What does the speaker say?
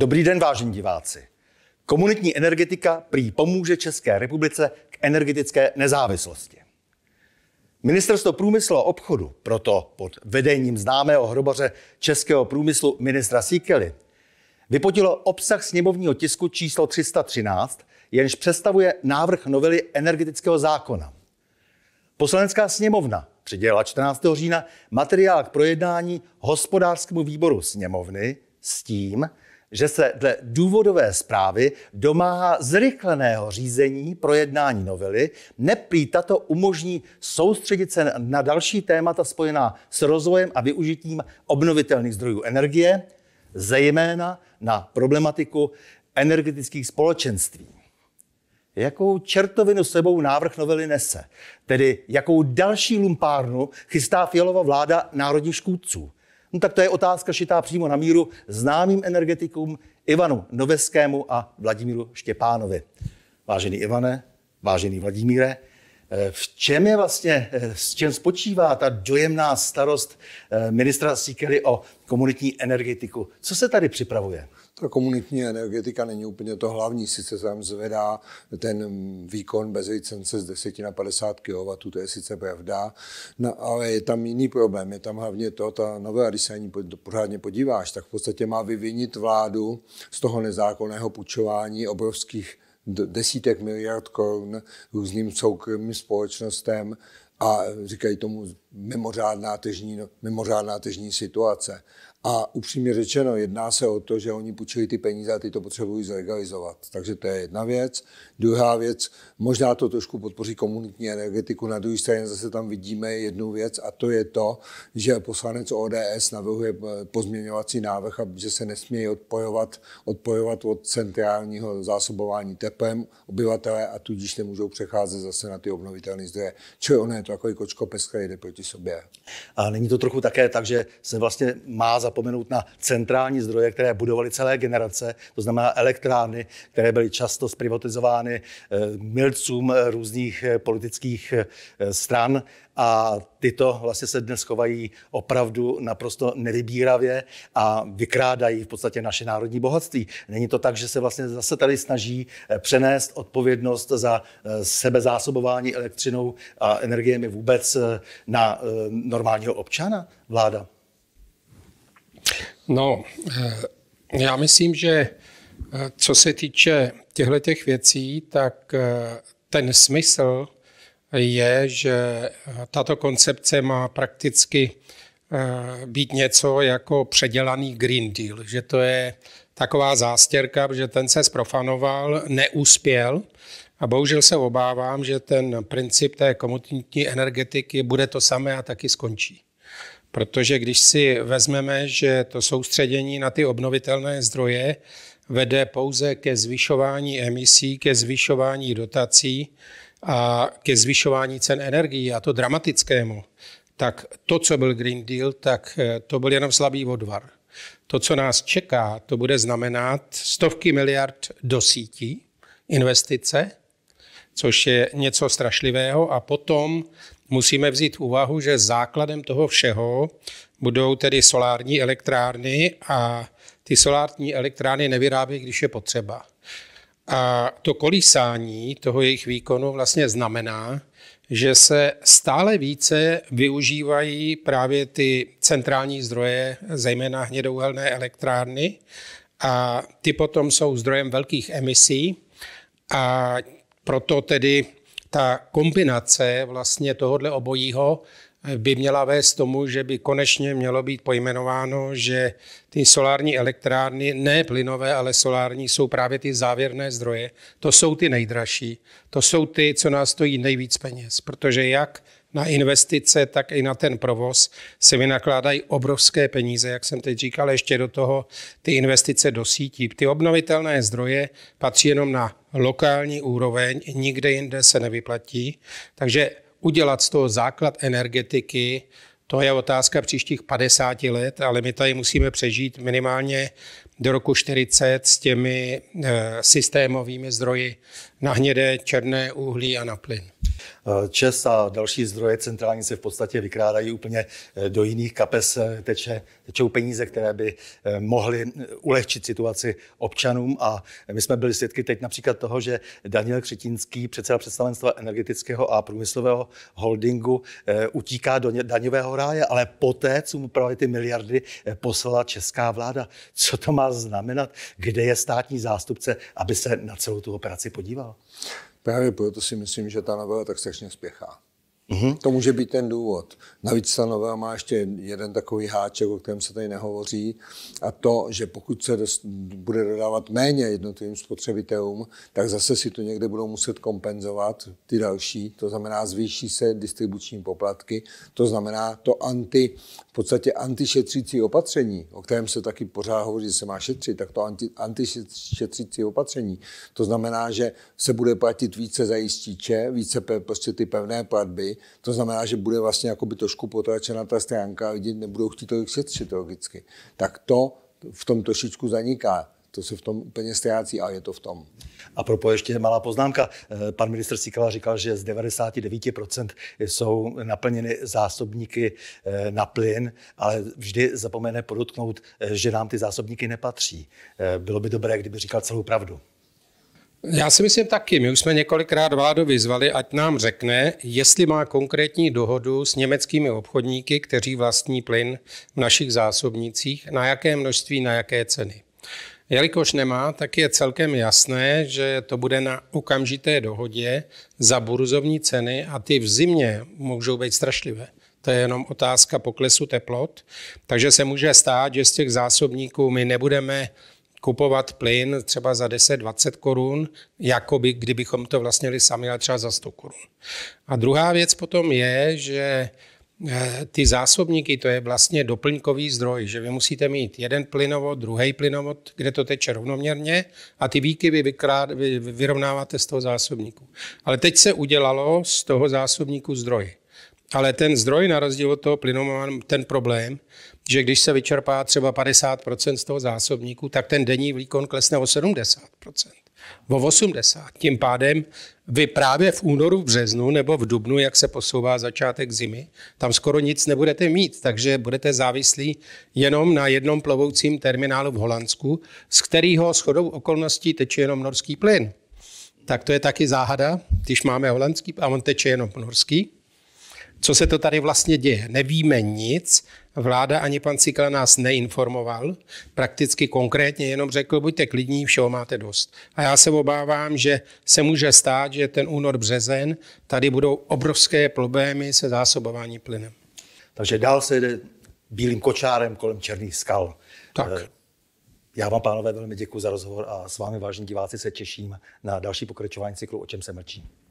Dobrý den, vážení diváci. Komunitní energetika prý pomůže České republice k energetické nezávislosti. Ministerstvo průmyslu a obchodu proto pod vedením známého hrobaře českého průmyslu ministra Sikely vypotilo obsah sněmovního tisku číslo 313, jenž představuje návrh novely energetického zákona. Poslanecká sněmovna přidělila 14. října materiál k projednání hospodářskému výboru sněmovny s tím, že se dle důvodové zprávy domáhá zrychleného řízení projednání novely, neprý tato umožní soustředit se na další témata spojená s rozvojem a využitím obnovitelných zdrojů energie, zejména na problematiku energetických společenství. Jakou čertovinu sebou návrh novely nese? Tedy jakou další lumpárnu chystá fialová vláda národních škůdců? No tak to je otázka šitá přímo na míru známým energetikům Ivanu Noveskému a Vladimíru Štěpánovi. Vážený Ivane, vážený Vladimíre, v čem je vlastně, eh, s čem spočívá ta dojemná starost eh, ministra Sikely o komunitní energetiku? Co se tady připravuje? Ta komunitní energetika není úplně to hlavní, sice tam zvedá ten výkon bez licence z 10 na 50 kW, to je sice pravda, no, ale je tam jiný problém, je tam hlavně to, ta novela, když se ani pořádně podíváš, tak v podstatě má vyvinit vládu z toho nezákonného půjčování obrovských desítek miliard korun různým soukromým společnostem a říkají tomu mimořádná tržní, mimořádná tržní situace. A upřímně řečeno, jedná se o to, že oni půjčili ty peníze a ty to potřebují zlegalizovat. Takže to je jedna věc. Druhá věc, možná to trošku podpoří komunitní energetiku. Na druhé straně zase tam vidíme jednu věc a to je to, že poslanec ODS navrhuje eh, pozměňovací návrh, že se nesmějí odpojovat, odpojovat od centrálního zásobování teplem obyvatele a tudíž nemůžou přecházet zase na ty obnovitelné zdroje. Čili ono je to takový kočko peska jde proti proti sobě. A není to trochu také tak, že se vlastně má zapomenout na centrální zdroje, které budovaly celé generace, to znamená elektrárny, které byly často zprivatizovány eh, milcům eh, různých eh, politických stran a tyto vlastně se dnes chovají opravdu naprosto nevybíravě a vykrádají v podstatě naše národní bohatství. Není to tak, že se vlastně zase tady snaží eh, přenést odpovědnost za eh, sebezásobování elektřinou a energiemi vůbec eh, na normálního občana vláda? No, já myslím, že co se týče těchto věcí, tak ten smysl je, že eh, tato koncepce má prakticky eh, být něco jako předělaný Green Deal, že to je taková zástěrka, že ten se sprofanoval, neúspěl, a bohužel se obávám, že ten princip té komunitní energetiky bude to samé a taky skončí. Protože když si vezmeme, že to soustředění na ty obnovitelné zdroje vede pouze ke zvyšování emisí, ke zvyšování dotací, a ke zvyšování cen energií, a to dramatickému, tak to, co byl Green Deal, tak eh, to byl jenom slabý odvar. To, co nás čeká, to bude znamenat stovky miliard do sítí, investice, což je něco strašlivého a potom musíme vzít v úvahu, že základem toho všeho budou tedy solární elektrárny a ty solární elektrárny nevyrábí, když je potřeba. A to kolísání toho jejich výkonu vlastně znamená, že se stále více využívají právě ty centrální zdroje, zejména hnědouhelné elektrárny, a ty potom jsou zdrojem velkých emisí a proto tedy ta kombinace vlastně tohohle obojího by měla vést tomu, že by konečně mělo být pojmenováno, že ty solární elektrárny, ne plynové, ale solární, jsou právě ty závěrné zdroje. To jsou ty nejdražší, to jsou ty, co nás stojí nejvíc peněz, protože jak na investice, tak i na ten provoz se vynakládají obrovské peníze, jak jsem teď říkal, ještě do toho ty investice do sítí. Ty obnovitelné zdroje patří jenom na lokální úroveň, nikde jinde se nevyplatí, takže udělat z toho základ energetiky, to je otázka příštích 50 let, ale my tady musíme přežít minimálně do roku 40 s těmi eh, systémovými zdroji na hnědé, černé uhlí a na plyn. Eh, ČES a další zdroje centrální se v podstatě vykrádají úplně eh, do jiných kapes, eh, teče, tečou peníze, které by mohly ulehčit situaci občanům a my jsme byli svědky teď například toho, že Daniel Křetínský, předseda představenstva energetického a průmyslového holdingu, utíká do daňového ráje, ale poté, co mu právě ty miliardy poslala česká vláda. Co to má znamenat? Kde je státní zástupce, aby se na celou tu operaci podíval? Právě proto si myslím, že ta novela tak strašně spěchá. Mm-hmm. To může být ten důvod. Navíc ta novela má ještě jeden takový háček, o kterém se tady nehovoří, a to, že pokud se dost, bude dodávat méně jednotlivým spotřebitelům, tak zase si to někde budou muset kompenzovat ty další. To znamená, zvýší se distribuční poplatky, to znamená to anti, v podstatě antišetřící opatření, o kterém se taky pořád hovoří, že se má šetřit, tak to anti, antišetřící opatření. To znamená, že se bude platit více zajistíče, více prostě ty pevné platby, to znamená, že bude vlastně jakoby trošku potračena ta stránka, lidi nebudou chtít tolik šetřit logicky. Tak to v tom trošičku zaniká. To se v tom úplně ztrácí a je to v tom. A propo ještě malá poznámka. Eh, pan minister Sikala říkal, že z 99% jsou naplněny zásobníky eh, na plyn, ale vždy zapomene podotknout, eh, že nám ty zásobníky nepatří. Bylo by dobré, kdyby říkal celou pravdu. Já si myslím taky. My už jsme několikrát vládu vyzvali, ať nám řekne, jestli má konkrétní dohodu s německými obchodníky, kteří vlastní plyn v našich zásobnicích, na jaké množství, na jaké ceny. Jelikož nemá, tak je celkem jasné, že to bude na okamžité dohodě za burzovní ceny a ty v zimě můžou být strašlivé. To je jenom otázka poklesu teplot, takže se může stát, že z těch zásobníků my nebudeme kupovat plyn třeba za 10-20 korun, jako by, kdybychom to vlastnili sami, ale třeba za 100 korun. A druhá věc potom je, že eh, ty zásobníky, to je vlastně doplňkový zdroj, že vy musíte mít jeden plynovod, druhý plynovod, kde to teče rovnoměrně a ty výkyvy vykrát, vy, vyrovnáváte z toho zásobníku. Ale teď se udělalo z toho zásobníku zdroj. Ale ten zdroj, na rozdíl od toho plynu, má ten problém, že když se vyčerpá třeba 50% z toho zásobníku, tak ten denní výkon klesne o 70%, o 80%. Tím pádem vy právě v únoru, březnu nebo v dubnu, jak se posouvá začátek zimy, tam skoro nic nebudete mít, takže budete závislí jenom na jednom plovoucím terminálu v Holandsku, z kterého shodou okolností teče jenom norský plyn. Tak to je taky záhada, když máme holandský a on teče jenom norský co se to tady vlastně děje. Nevíme nic, vláda ani pan Cikla nás neinformoval, prakticky konkrétně jenom řekl, buďte klidní, všeho máte dost. A já se obávám, že se může stát, že ten únor březen tady budou obrovské problémy se zásobování plynem. Takže dál se jde bílým kočárem kolem černých skal. Tak. Eh, já vám, pánové, velmi děkuji za rozhovor a s vámi, vážení diváci, se těším na další pokračování cyklu O čem se mlčí.